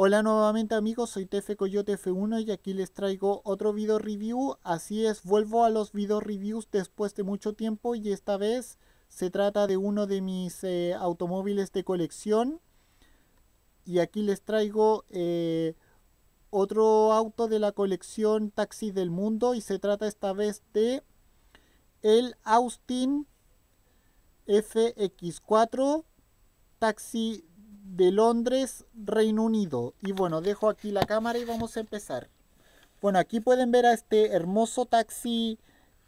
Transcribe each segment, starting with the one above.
Hola nuevamente amigos, soy TF Coyote F1 y aquí les traigo otro video review. Así es, vuelvo a los video reviews después de mucho tiempo y esta vez se trata de uno de mis eh, automóviles de colección. Y aquí les traigo eh, otro auto de la colección Taxi del Mundo y se trata esta vez de el Austin FX4 Taxi de Londres, Reino Unido. Y bueno, dejo aquí la cámara y vamos a empezar. Bueno, aquí pueden ver a este hermoso taxi,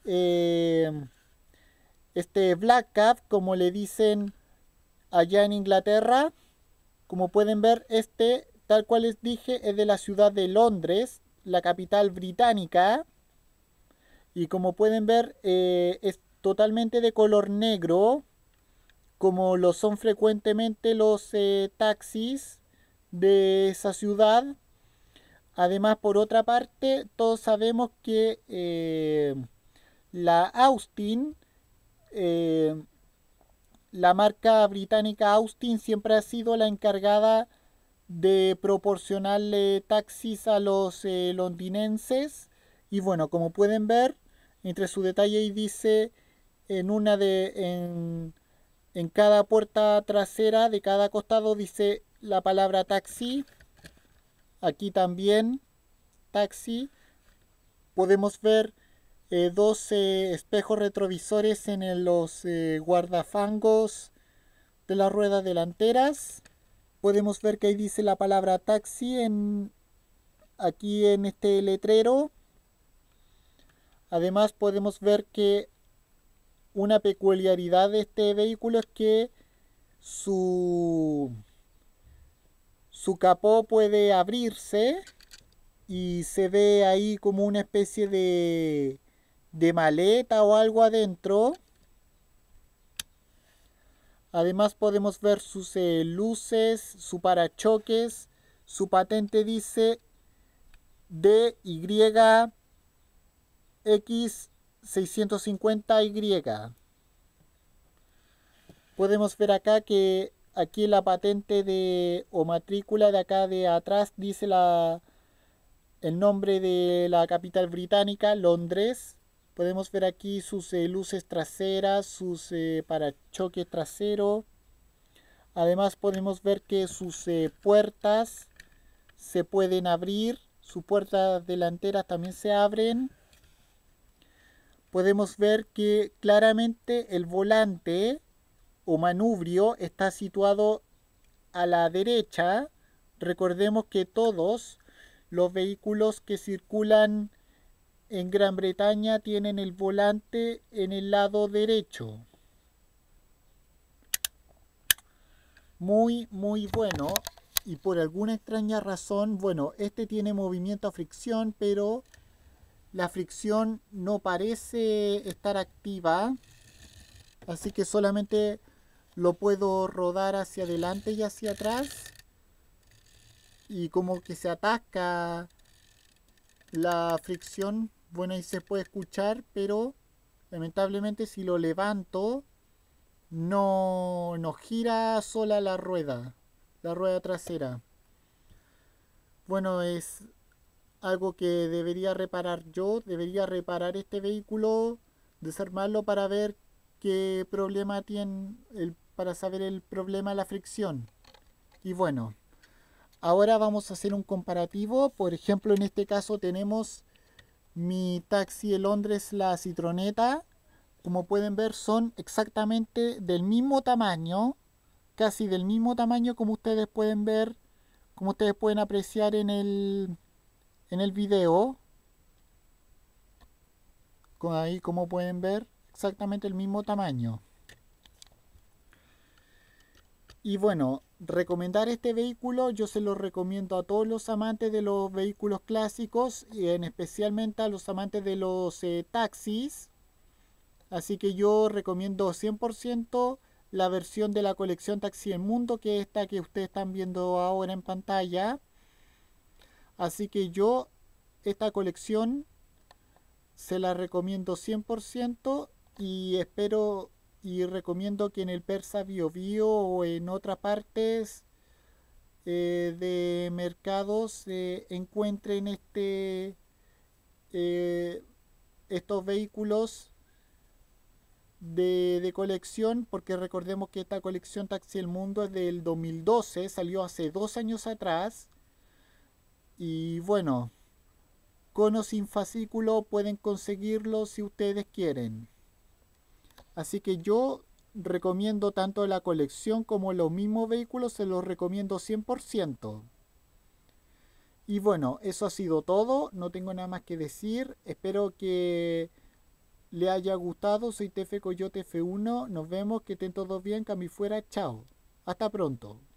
eh, este Black Cab, como le dicen allá en Inglaterra. Como pueden ver, este, tal cual les dije, es de la ciudad de Londres, la capital británica. Y como pueden ver, eh, es totalmente de color negro como lo son frecuentemente los eh, taxis de esa ciudad. Además, por otra parte, todos sabemos que eh, la Austin, eh, la marca británica Austin, siempre ha sido la encargada de proporcionarle taxis a los londinenses. Y bueno, como pueden ver, entre su detalle ahí dice en una de... En cada puerta trasera de cada costado dice la palabra taxi. Aquí también taxi. Podemos ver eh, dos eh, espejos retrovisores en los eh, guardafangos de las ruedas delanteras. Podemos ver que ahí dice la palabra taxi en, aquí en este letrero. Además podemos ver que una peculiaridad de este vehículo es que su, su capó puede abrirse y se ve ahí como una especie de, maleta o algo adentro. Además podemos ver sus eh, luces, su parachoques. Su patente dice DYX650Y podemos ver acá que aquí la patente de o matrícula de acá de atrás dice la el nombre de la capital británica Londres podemos ver aquí sus eh, luces traseras sus eh, parachoques traseros además podemos ver que sus eh, puertas se pueden abrir sus puertas delanteras también se abren podemos ver que claramente el volante o manubrio está situado a la derecha. Recordemos que todos los vehículos que circulan en Gran Bretaña tienen el volante en el lado derecho. Muy, muy bueno. Y por alguna extraña razón, bueno, este tiene movimiento a fricción, pero la fricción no parece estar activa así que solamente lo puedo rodar hacia adelante y hacia atrás y como que se atasca la fricción bueno ahí se puede escuchar pero lamentablemente si lo levanto no, no gira sola la rueda la rueda trasera bueno es algo que debería reparar yo debería reparar este vehículo desarmarlo para ver qué problema tiene el, para saber el problema de la fricción. Y bueno, ahora vamos a hacer un comparativo. Por ejemplo, en este caso tenemos mi taxi de Londres, la Citroneta. Como pueden ver, son exactamente del mismo tamaño, casi del mismo tamaño como ustedes pueden ver, como ustedes pueden apreciar en el, en el video. Ahí como pueden ver exactamente el mismo tamaño. Y bueno, recomendar este vehículo yo se lo recomiendo a todos los amantes de los vehículos clásicos y en especialmente a los amantes de los eh, taxis. Así que yo recomiendo 100% la versión de la colección Taxi del Mundo que está esta que ustedes están viendo ahora en pantalla. Así que yo esta colección se la recomiendo 100% y espero y recomiendo que en el Persa Bio o en otras partes eh, de mercados eh, encuentren este eh, estos vehículos de, de, colección porque recordemos que esta colección Taxi el Mundo es del 2012 salió hace dos años atrás y bueno con o sin fascículo pueden conseguirlo si ustedes quieren Así que yo recomiendo tanto la colección como los mismos vehículos, se los recomiendo 100%. Y bueno, eso ha sido todo, no tengo nada más que decir, espero que le haya gustado, soy Tefe Coyote F1, nos vemos, que estén todos bien, que fuera, chao, hasta pronto.